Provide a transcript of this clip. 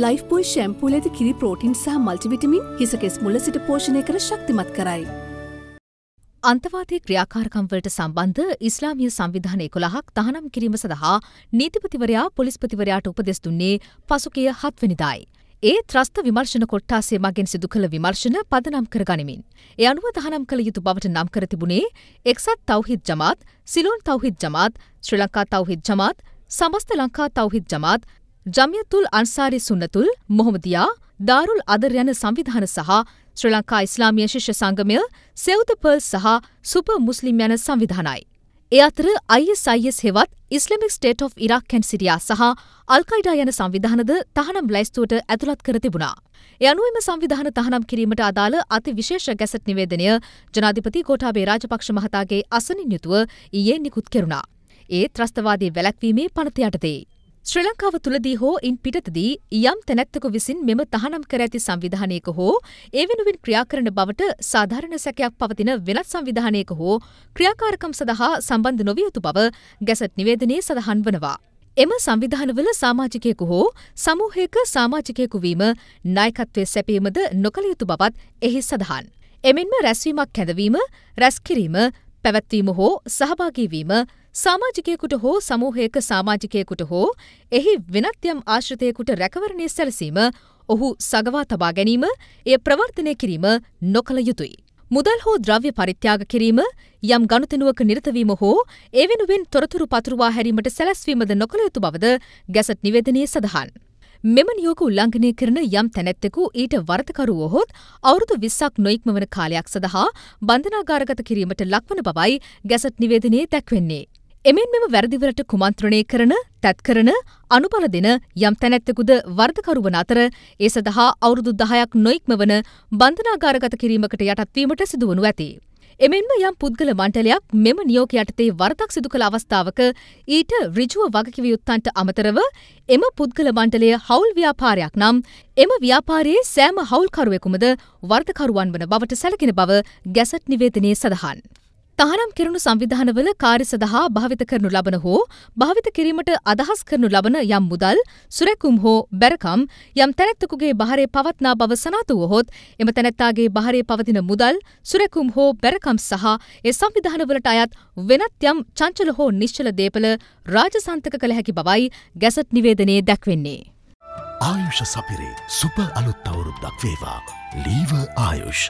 Lifebuoy ශැම්පූල ඇති කිරි protein සහ මල්ටිවිටමින් හිසකෙස් මුල සිට පෝෂණය කර ශක්තිමත් කරයි. අන්තවාදී ක්‍රියාකාරකම්වලට සම්බන්ධ ඉස්ලාමිය සංවිධානය කොළහක් තහනම් කිරීම සඳහා නීතිපතිවරයා පොලිස්පතිවරයාට උපදෙස් දුන්නේ පසුකිය හත්වනිදායි. ඒ ත්‍රස්ත විමර්ශන කොට්ටාසේ මගෙන් සිදු කළ විමර්ශන පදනම් කර ගනිමින්. එය අනුව තහනම් කළ යුතු බවට නම් කර තිබුණේ එක්සත් තවහිත් ජමාත්, සිලෝන් තවහිත් ජමාත්, ශ්‍රී ලංකා තවහිත් ජමාත්, සමස්ත ලංකා තවහිත් ජමාත්, ජමියතුල් අන්සාරි සුන්නතුල් මොහොමදියා දාරුල් අදර් යන සංවිධාන සහ ශ්‍රී ලංකා ඉස්ලාමීය ශිෂ්‍ය සංගමය සෙවුත පර්ල් සහ සුපර් මුස්ලිම් යන සංවිධානයි. ඒ අතර ISIS හෙවත් Islamic State of Iraq and Syria සහ අල්කයිඩා යන සංවිධානද තහනම් ලැයිස්තුවට ඇතුළත් කර තිබුණා. ඒ අනුවම සංවිධාන තහනම් කිරීමට අදාළ අති විශේෂ ගැසට් නිවේදනය ජනාධිපති කෝටාබේ රාජපක්ෂ මහතාගේ අසනින් යුතුව ඊයේ නිකුත් කෙරුණා. ඒ ත්‍රස්තවාදී වැළැක්වීමේ පනත යටතේ. ශ්‍රී ලංකාව තුළදී හෝ ඉන් පිටතදී යම් තැනැත්තකු විසින් මෙම තහනම් කර ඇති සංවිධානයක හෝ ඒ වෙනුවෙන් ක්‍රියාකරන බවට සාධාරණ සැකයක් පවතින වෙනත් සංවිධානයක හෝ ක්‍රියාකාරකම් සඳහා සම්බන්ධ නොවිය යුතු බව ගැසට් නිවේදනයේ සඳහන් වනවා. එම සංවිධානවල සාමාජිකයෙකු හෝ සමූහයක සාමාජිකයෙකු වීම නායකත්වය සැපීමද නොකළ යුතු බවත් එහි සඳහන්. එමෙන්ම රැස්වීමක් හැඳවීම, රැස්කිරීම, පැවැත්වීම හෝ සහභාගීවීම සාමාජිකයෙකුට හෝ සමූහයක සාමාජිකයෙකුට හෝ එහි වෙනත්යම් ආශ්‍රිතයෙකුට රැකවරණය සැලසීම ඔහු සගවා තබා ගැනීම එය ප්‍රවර්තනය කිරීම නොකළ යුතුයි. මුදල් හෝ ද්‍රව්‍ය පරිත්‍යාග කිරීම යම් ගණතනුවක නිරතවීම හෝ ඒ වෙනුවෙන් තොරතුරු පතුරවා හැරීමට සැලැස්වීමද නොකළ යුතු බවද ගැසට් නිවේදනයේ සඳහන්. මෙම නියෝක උල්ලංඝනය කරන යම් තැනැත්තෙකු ඊට වර්තකරුවහොත් අවුරුදු විස්සක් නොයික්මවන කාලයක් සඳහා බන්ධනාගාරගත කිරීමට ලක්වන බවයි ගැසට් නිවේදනයේ දැක්වෙන්නේ. එමෙන් මෙම වැරදිවලට කුමන්ත්‍රණය කරන, තැත් කරන, අනුබල දෙන යම් තැනැත්තෙකුද වර්ධකරුවන අතර ඒ සඳහා අවුරුදු දහයක් නොයික්මවන බන්ධනාගාරගත කිරීමකට යටත්වීමට සිදුවනු ඇති. එමෙන්ම යම් පුද්ගල මණ්ඩලයක් මෙම නියෝග යටතේ වරදක් සිදු කළ අවස්ථාවක ඊට ඍජුව වගකිවයුත්තන්ට අමතරව එම පුද්ගල මණ්ඩලය හවුල් ව්‍යාපාරයක් නම් එම ව්‍යාපාරයේ සෑම හවුල්කරුවෙකුමද වර්ධකරුවන් වන බවට සැලකෙන බව ගැසට් නිවේදනයේ සඳහන්. තහනම් කෙරණු සංවිධානවල කාර්ය සඳහා භාවිත කරනු ලබන හෝ භාවිත කිරීමට අදහස් කරනු ලබන යම් මුදල් සුරැකුම් හෝ බැරකම් යම් තැනැත්තකුගේ බහරේ පවත්නා බව සනාතුවහොත් එම තැනැත්තාගේ බහරේ පවතින මුදල් සුරැකුම් හෝ බැරකම් සහ ඒ සංවිධානවලට අයත් වෙනත් යම් චංචල හෝ නිශ්චල දේපල රාජසන්තක කළ හැකි බවයි ගැසට් නිවේදනයේ දැක්වෙන්නේ. ආයුෂ සපිරේ සුප අලුත් අවුරුද්දක් වේවා ලීව ආයුෂ්.